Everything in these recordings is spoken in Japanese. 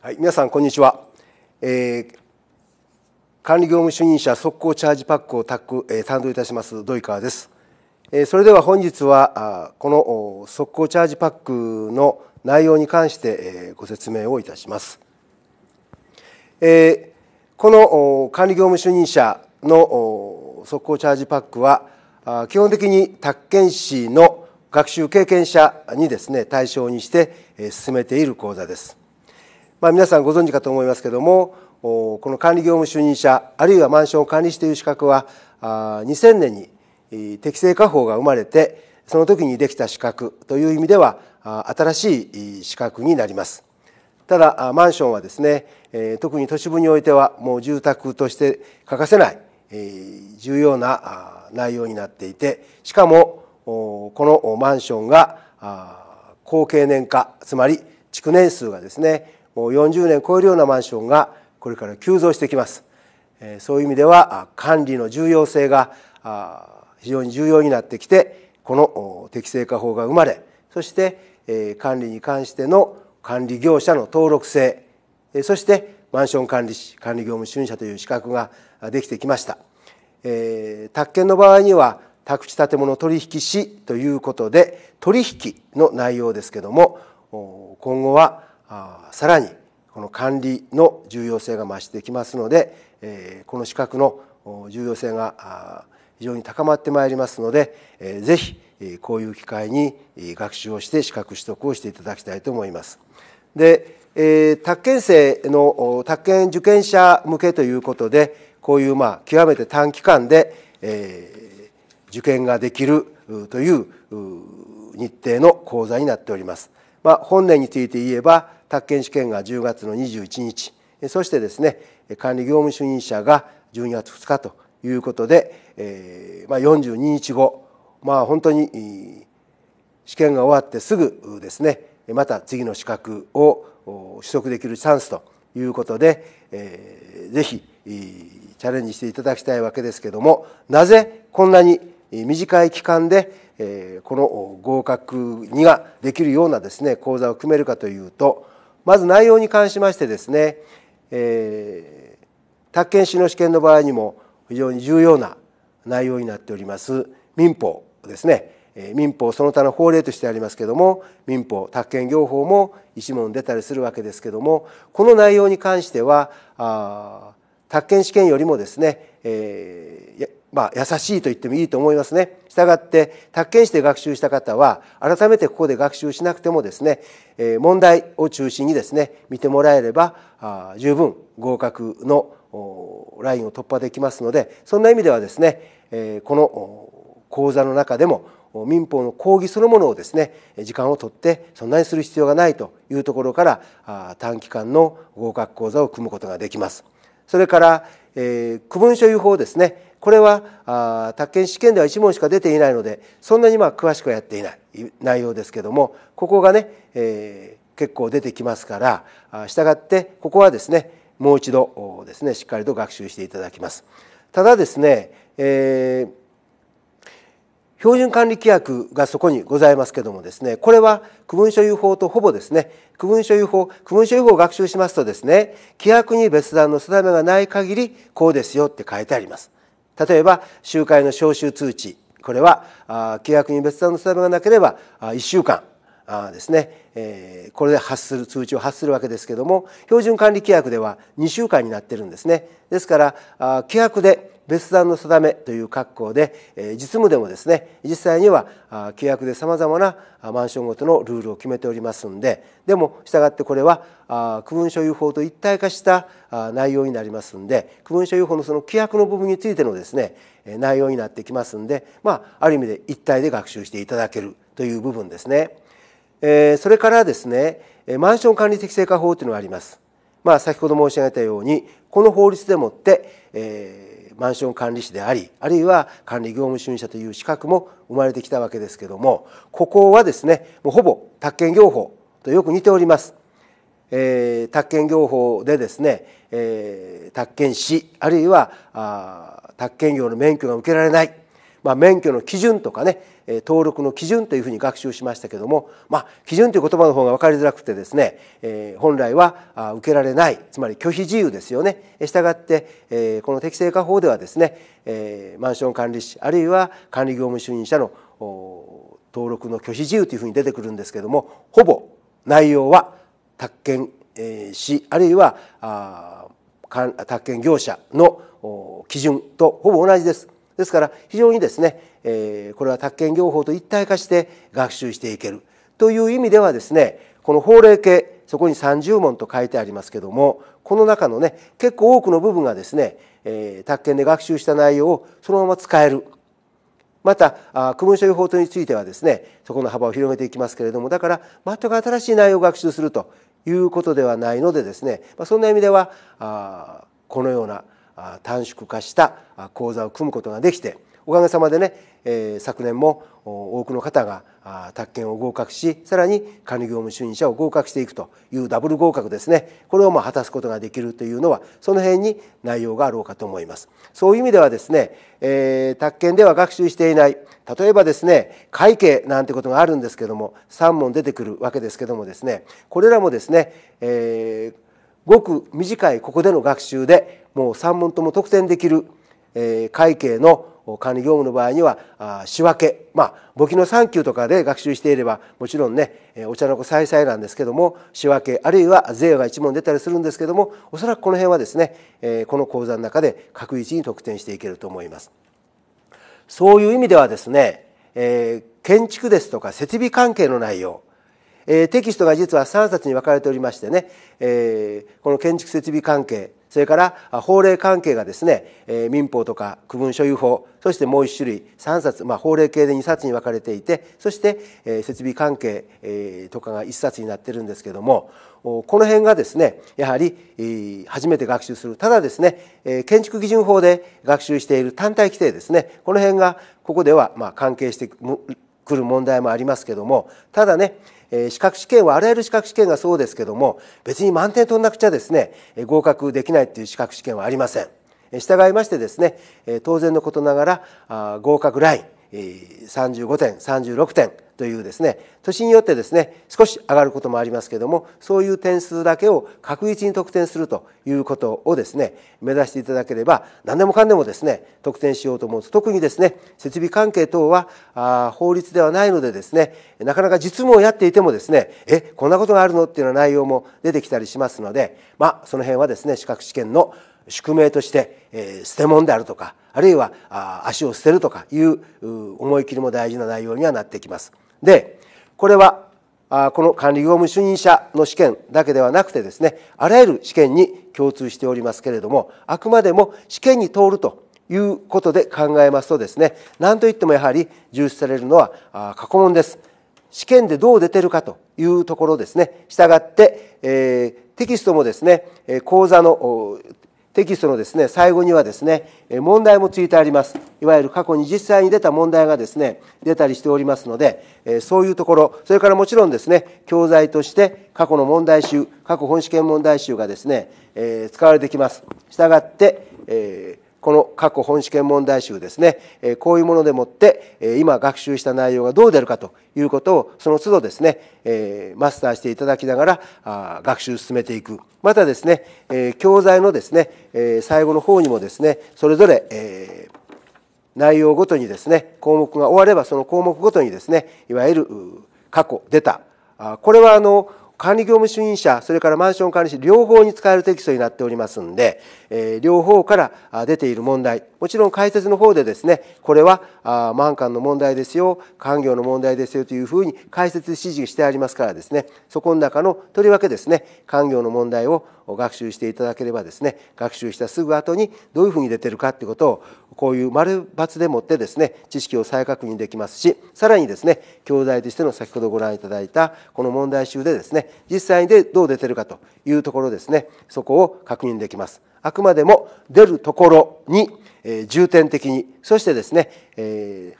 はい、皆さんこんにちは、えー、管理業務主任者速攻チャージパックをタック、えー、担当いたします土井川です、えー、それでは本日はあこの速攻チャージパックの内容に関して、えー、ご説明をいたします、えー、この管理業務主任者の速攻チャージパックはあ基本的に宅建士の学習経験者にですね対象にして、え進めている講座ですまあ、皆さんご存知かと思いますけどもこの管理業務主任者あるいはマンション管理士という資格は2000年に適正化法が生まれてその時にできた資格という意味では新しい資格になります。ただマンションはですね特に都市部においてはもう住宅として欠かせない重要な内容になっていてしかもこのマンションが高経年化つまり築年数がですねもう40年超えるようなマンションがこれから急増してきますそういう意味では管理の重要性が非常に重要になってきてこの適正化法が生まれそして管理に関しての管理業者の登録制そしてマンション管理士管理業務主任者という資格ができてきました、え宅建の場合には宅地建物取引士ということで取引の内容ですけども今後はさらにこの管理の重要性が増してきますので、えこの資格の重要性が非常に高まってまいりますので、えぜひこういう機会に学習をして資格取得をしていただきたいと思います。で、え宅建生の宅建受験者向けということでこういうまあ極めて短期間で、え受験ができるという日程の講座になっております。まあ、本年について言えば宅建試験が10月の21日そしてですね管理業務主任者が12月2日ということで、えーまあ、42日後まあ本当に試験が終わってすぐですねまた次の資格を取得できるチャンスということで、えー、ぜひチャレンジしていただきたいわけですけどもなぜこんなに短い期間で、この合格にができるようなですね講座を組めるかというとまず内容に関しましてですね、えー、宅建士の試験の場合にも非常に重要な内容になっております民法ですね、え民法その他の法令としてありますけども民法宅建業法も一問出たりするわけですけどもこの内容に関してはあ宅建試験よりもですね、えー、まあ、優しいと言ってもいいと思いますね。したがって宅建士で学習した方は改めてここで学習しなくてもですね、え問題を中心にですね見てもらえればあ十分合格のラインを突破できますのでそんな意味ではですね、えこの講座の中でも民法の講義そのものをですね時間を取ってそんなにする必要がないというところから短期間の合格講座を組むことができます。それから、え区分所有法ですねこれは宅建試験では1問しか出ていないのでそんなにまあ詳しくはやっていない内容ですけどもここがね、えー、結構出てきますからしたがってここはですねもう一度ですねしっかりと学習していただきます。ただですね、えー標準管理規約がそこにございますけどもですねこれは区分所有法とほぼですね区分所有法区分所有法を学習しますとですね規約に別段の定めがない限りこうですよって書いてあります例えば集会の招集通知これは契約に別段の定めがなければ1週間ですね、えこれで発する通知を発するわけですけども標準管理規約では2週間になってるんですねですから規約で別段の定めという格好で実務でもですね実際には規約でさまざまなマンションごとのルールを決めておりますんででも従ってこれは区分所有法と一体化した内容になりますんで区分所有法のその規約の部分についてのですね内容になってきますんで、まあ、ある意味で一体で学習していただけるという部分ですね。それからですねマンション管理適正化法というのがあります。まあ、先ほど申し上げたようにこの法律でもって、えーマンション管理士でありあるいは管理業務主任者という資格も生まれてきたわけですけどもここはですねもうほぼ宅建業法とよく似ております。えー、宅建業法でですね、えー、宅建士あるいはあ宅建業の免許が受けられない、まあ、免許の基準とかね登録の基準というふうに学習しましたけども、まあ、基準という言葉の方が分かりづらくてですね、えー、本来は受けられないつまり拒否自由ですよねしたがって、えー、この適正化法ではですね、えー、マンション管理士あるいは管理業務主任者の登録の拒否自由というふうに出てくるんですけどもほぼ内容は宅建士あるいは宅建業者の基準とほぼ同じです。ですから非常にですね、えこれは宅建業法と一体化して学習していけるという意味ではですねこの法令系そこに30問と書いてありますけどもこの中のね結構多くの部分がですね、え宅建で学習した内容をそのまま使えるまた区分所有法等についてはですねそこの幅を広げていきますけれどもだから全く新しい内容を学習するということではないのでですねそんな意味ではこのような短縮化した講座を組むことができておかげさまでね、え昨年も多くの方が宅建を合格しさらに管理業務主任者を合格していくというダブル合格ですねこれをま果たすことができるというのはその辺に内容があろうかと思いますそういう意味ではですね、えー、宅建では学習していない例えばですね会計なんてことがあるんですけども3問出てくるわけですけどもですねこれらもですね、えーごく短いここでの学習でもう3問とも得点できる、え会計の管理業務の場合には仕分けまあ簿記の3級とかで学習していればもちろんね、えお茶の子再々なんですけども仕分けあるいは税が1問出たりするんですけどもおそらくこの辺はですね、えこの講座の中で確一に得点していけると思います。そういう意味ではですね、え建築ですとか設備関係の内容えー、テキストが実は3冊に分かれておりましてね、えー、この建築設備関係それから法令関係がですね、えー、民法とか区分所有法そしてもう1種類3冊、まあ、法令系で2冊に分かれていてそして、えー、設備関係、えー、とかが1冊になってるんですけどもこの辺がですねやはり、えー、初めて学習するただですね、えー、建築基準法で学習している単体規定ですねこの辺がここではまあ関係してくる問題もありますけどもただねえ資格試験はあらゆる資格試験がそうですけども別に満点取んなくちゃですね合格できないという資格試験はありません従いましてですね当然のことながら合格ライン35点36点というですね年によってですね少し上がることもありますけどもそういう点数だけを確実に得点するということをですね目指していただければ何でもかんでもですね得点しようと思うと特にですね設備関係等はあ法律ではないのでですねなかなか実務をやっていてもですねえこんなことがあるのっていうような内容も出てきたりしますのでまあその辺はですね資格試験の宿命として、えー、捨て物であるとかあるいはあ足を捨てるとかいう思い切りも大事な内容にはなってきます。でこれはこの管理業務主任者の試験だけではなくてですねあらゆる試験に共通しておりますけれどもあくまでも試験に通るということで考えますとですね何といってもやはり重視されるのは過去問です試験でどう出てるかというところですね従って、えー、テキストもですね講座のテキストのですね最後にはですね問題もついてありますいわゆる過去に実際に出た問題がですね出たりしておりますのでそういうところそれからもちろんですね教材として過去の問題集過去本試験問題集がですね使われてきますしたがって、えーこの過去本試験問題集ですねこういうものでもって今学習した内容がどう出るかということをその都度ですねマスターしていただきながら学習進めていくまたですね教材のですね最後の方にもですねそれぞれ内容ごとにですね項目が終わればその項目ごとにですねいわゆる過去出たこれはあの管理業務主任者それからマンション管理士両方に使えるテキストになっておりますんで、え両方から出ている問題もちろん解説の方でですねこれは満館の問題ですよ官業の問題ですよというふうに解説指示してありますからですねそこの中のとりわけですね官業の問題を学習していただければですね学習したすぐ後にどういうふうに出てるかってことをこういう丸抜でもってですね知識を再確認できますしさらにですね教材としての先ほどご覧いただいたこの問題集でですね実際にでどう出てるかというところですねそこを確認できます。あくまでも出るところにえ重点的にそしてですね、えー、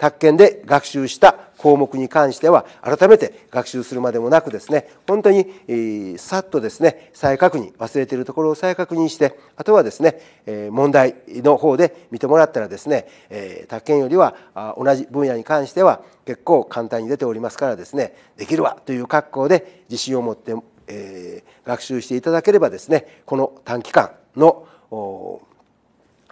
宅建で学習した項目に関しては改めて学習するまでもなくですね本当に、えー、さっとですね再確認忘れているところを再確認してあとはですね、えー、問題の方で見てもらったらですね、えー、宅建よりは同じ分野に関しては結構簡単に出ておりますからですねできるわという格好で自信を持って、えー、学習していただければですねこの短期間の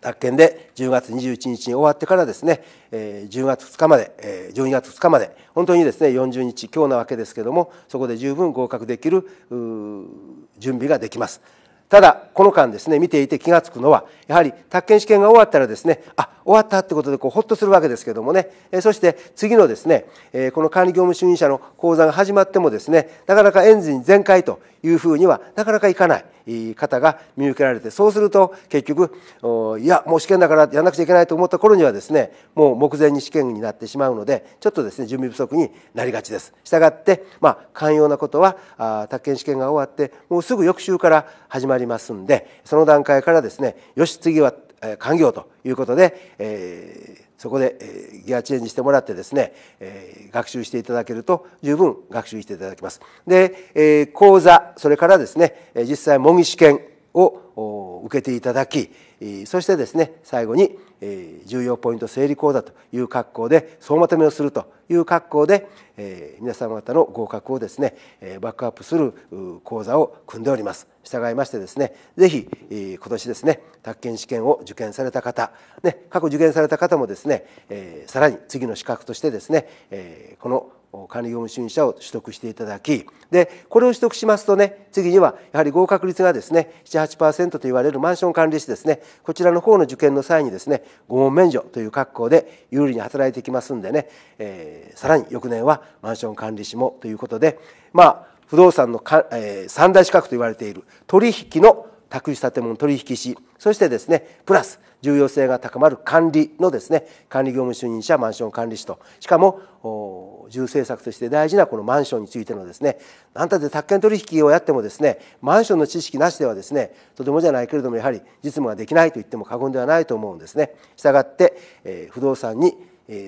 宅建で10月21日に終わってからですね、え10月2日まで、え12月2日まで本当にですね40日今日なわけですけどもそこで十分合格できる準備ができます。ただこの間ですね見ていて気が付くのはやはり宅建試験が終わったらですねあ終わったってことでこうほっとするわけですけどもねえそして次のですねえこの管理業務主任者の講座が始まってもですねなかなかエンジン全開というふうにはなかなかいかない。方が見受けられてそうすると結局いやもう試験だからやんなくちゃいけないと思った頃にはですねもう目前に試験になってしまうのでちょっとですね準備不足になりがちです。したがって、まあ、寛容なことは宅建試験が終わってもうすぐ翌週から始まりますんでその段階からですねよし次は完業ということで、えーそこでギアチェンジしてもらってですね学習していただけると十分学習していただきます。で講座それからですね実際模擬試験を受けていただきそしてですね最後に重要ポイント整理講座という格好で総まとめをするという格好で皆様方の合格をですねバックアップする講座を組んでおります。従いましてですね是非今年ですね宅建試験を受験された方、ね、過去受験された方もですねさらに次の資格としてですねこの管理業務主任者を取得していただきでこれを取得しますとね次にはやはり合格率がですね78%と言われるマンション管理士ですねこちらの方の受験の際にですね5問免除という格好で有利に働いてきますんでね、えー、さらに翌年はマンション管理士もということでまあ不動産のか、えー、三大資格と言われている取引の託児建物取引士そしてですねプラス重要性が高まる管理のですね管理業務主任者マンション管理士としかも重政策として大事なこのマンションについてのですねんたって宅建取引をやってもですねマンションの知識なしではですねとてもじゃないけれどもやはり実務ができないと言っても過言ではないと思うんですね。したがって、不動産に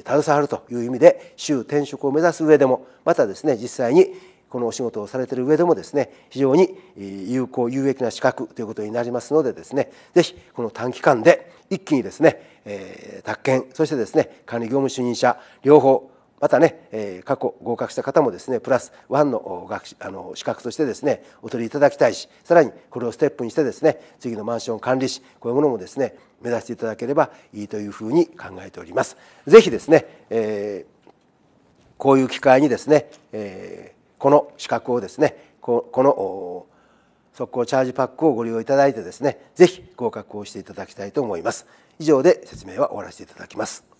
携わるという意味で州転職を目指す上でもまたですね実際にこのお仕事をされている上でもですね非常に有効有益な資格ということになりますのでですねぜひこの短期間で一気にですね、えー、宅建そしてですね管理業務主任者両方またね、えー、過去合格した方もですねプラス1の学あの資格としてですねお取りいただきたいしさらにこれをステップにしてですね次のマンション管理士こういうものもですね目指していただければいいというふうに考えております。ぜひですね、えー、こういう機会にですね、えーこの資格をですねこの速攻チャージパックをご利用いただいてですね是非合格をしていただきたいと思います以上で説明は終わらせていただきます